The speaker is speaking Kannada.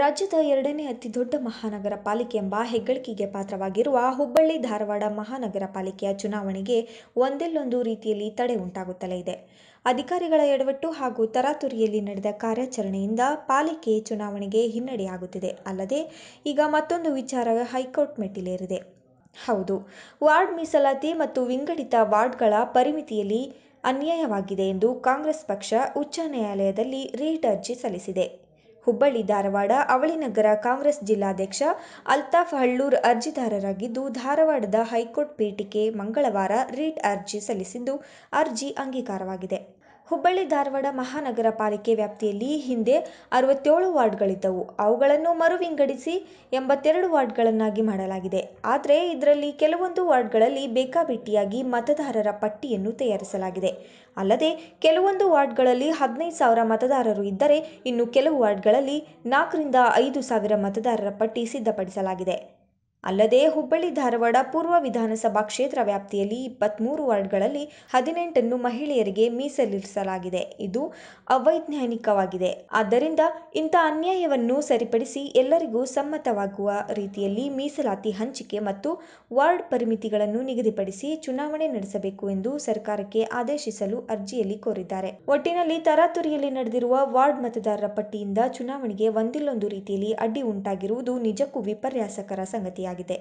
ರಾಜ್ಯದ ಎರಡನೇ ಅತಿ ದೊಡ್ಡ ಮಹಾನಗರ ಪಾಲಿಕೆ ಎಂಬ ಹೆಗ್ಗಳಿಕೆಗೆ ಪಾತ್ರವಾಗಿರುವ ಹುಬ್ಬಳ್ಳಿ ಧಾರವಾಡ ಮಹಾನಗರ ಪಾಲಿಕೆಯ ಚುನಾವಣೆಗೆ ಒಂದೆಲ್ಲೊಂದು ರೀತಿಯಲ್ಲಿ ತಡೆ ಉಂಟಾಗುತ್ತಲೇ ಇದೆ ಅಧಿಕಾರಿಗಳ ಎಡವಟ್ಟು ಹಾಗೂ ತರಾತುರಿಯಲ್ಲಿ ನಡೆದ ಕಾರ್ಯಾಚರಣೆಯಿಂದ ಪಾಲಿಕೆ ಚುನಾವಣೆಗೆ ಹಿನ್ನಡೆಯಾಗುತ್ತಿದೆ ಅಲ್ಲದೆ ಈಗ ಮತ್ತೊಂದು ವಿಚಾರ ಹೈಕೋರ್ಟ್ ಮೆಟ್ಟಿಲೇರಿದೆ ಹೌದು ವಾರ್ಡ್ ಮೀಸಲಾತಿ ಮತ್ತು ವಿಂಗಡಿತ ವಾರ್ಡ್ಗಳ ಪರಿಮಿತಿಯಲ್ಲಿ ಅನ್ಯಾಯವಾಗಿದೆ ಎಂದು ಕಾಂಗ್ರೆಸ್ ಪಕ್ಷ ಉಚ್ಚ ನ್ಯಾಯಾಲಯದಲ್ಲಿ ರೀಟ್ ಅರ್ಜಿ ಸಲ್ಲಿಸಿದೆ ಹುಬ್ಬಳ್ಳಿ ಧಾರವಾಡ ಅವಳಿ ನಗರ ಕಾಂಗ್ರೆಸ್ ಜಿಲ್ಲಾಧ್ಯಕ್ಷ ಅಲ್ತಾಫ್ ಹಳ್ಳೂರ್ ಅರ್ಜಿದಾರರಾಗಿದ್ದು, ಧಾರವಾಡದ ಹೈಕೋರ್ಟ್ ಪೀಠಕ್ಕೆ ಮಂಗಳವಾರ ರಿಟ್ ಅರ್ಜಿ ಸಲ್ಲಿಸಿದ್ದು, ಅರ್ಜಿ ಅಂಗೀಕಾರವಾಗಿದೆ. ಹುಬ್ಬಳ್ಳಿ ಧಾರವಾಡ ಮಹಾನಗರ ಪಾಲಿಕೆ ವ್ಯಾಪ್ತಿಯಲ್ಲಿ ಹಿಂದೆ ಅರವತ್ತೇಳು ವಾರ್ಡ್ಗಳಿದ್ದವು ಅವುಗಳನ್ನು ಮರು ವಿಂಗಡಿಸಿ ಎಂಬತ್ತೆರಡು ವಾರ್ಡ್ಗಳನ್ನಾಗಿ ಮಾಡಲಾಗಿದೆ ಆದರೆ ಇದರಲ್ಲಿ ಕೆಲವೊಂದು ವಾರ್ಡ್ಗಳಲ್ಲಿ ಬೇಕಾಬಿಟ್ಟಿಯಾಗಿ ಮತದಾರರ ಪಟ್ಟಿಯನ್ನು ತಯಾರಿಸಲಾಗಿದೆ ಅಲ್ಲದೆ ಕೆಲವೊಂದು ವಾರ್ಡ್ಗಳಲ್ಲಿ ಹದಿನೈದು ಸಾವಿರ ಮತದಾರರು ಇದ್ದರೆ ಇನ್ನು ಕೆಲವು ವಾರ್ಡ್ಗಳಲ್ಲಿ ನಾಲ್ಕರಿಂದ ಐದು ಸಾವಿರ ಮತದಾರರ ಪಟ್ಟಿ ಸಿದ್ಧಪಡಿಸಲಾಗಿದೆ ಅಲ್ಲದೆ ಹುಬ್ಬಳ್ಳಿ ಧಾರವಾಡ ಪೂರ್ವ ವಿಧಾನಸಭಾ ಕ್ಷೇತ್ರ ವ್ಯಾಪ್ತಿಯಲ್ಲಿ ಇಪ್ಪತ್ಮೂರು ವಾರ್ಡ್ಗಳಲ್ಲಿ ಹದಿನೆಂಟನ್ನು ಮಹಿಳೆಯರಿಗೆ ಮೀಸಲಿರಿಸಲಾಗಿದೆ ಇದು ಅವೈಜ್ಞಾನಿಕವಾಗಿದೆ ಆದ್ದರಿಂದ ಇಂಥ ಅನ್ಯಾಯವನ್ನು ಸರಿಪಡಿಸಿ ಎಲ್ಲರಿಗೂ ಸಮ್ಮತವಾಗುವ ರೀತಿಯಲ್ಲಿ ಮೀಸಲಾತಿ ಹಂಚಿಕೆ ಮತ್ತು ವಾರ್ಡ್ ಪರಿಮಿತಿಗಳನ್ನು ನಿಗದಿಪಡಿಸಿ ಚುನಾವಣೆ ನಡೆಸಬೇಕು ಎಂದು ಸರ್ಕಾರಕ್ಕೆ ಆದೇಶಿಸಲು ಅರ್ಜಿಯಲ್ಲಿ ಕೋರಿದ್ದಾರೆ ಒಟ್ಟಿನಲ್ಲಿ ತರಾತುರಿಯಲ್ಲಿ ನಡೆದಿರುವ ವಾರ್ಡ್ ಮತದಾರರ ಪಟ್ಟಿಯಿಂದ ಚುನಾವಣೆಗೆ ಒಂದಿಲ್ಲೊಂದು ರೀತಿಯಲ್ಲಿ ಅಡ್ಡಿ ಉಂಟಾಗಿರುವುದು ನಿಜಕ್ಕೂ ವಿಪರ್ಯಾಸಕರ ಸಂಗತಿ ಆಗಿದೆ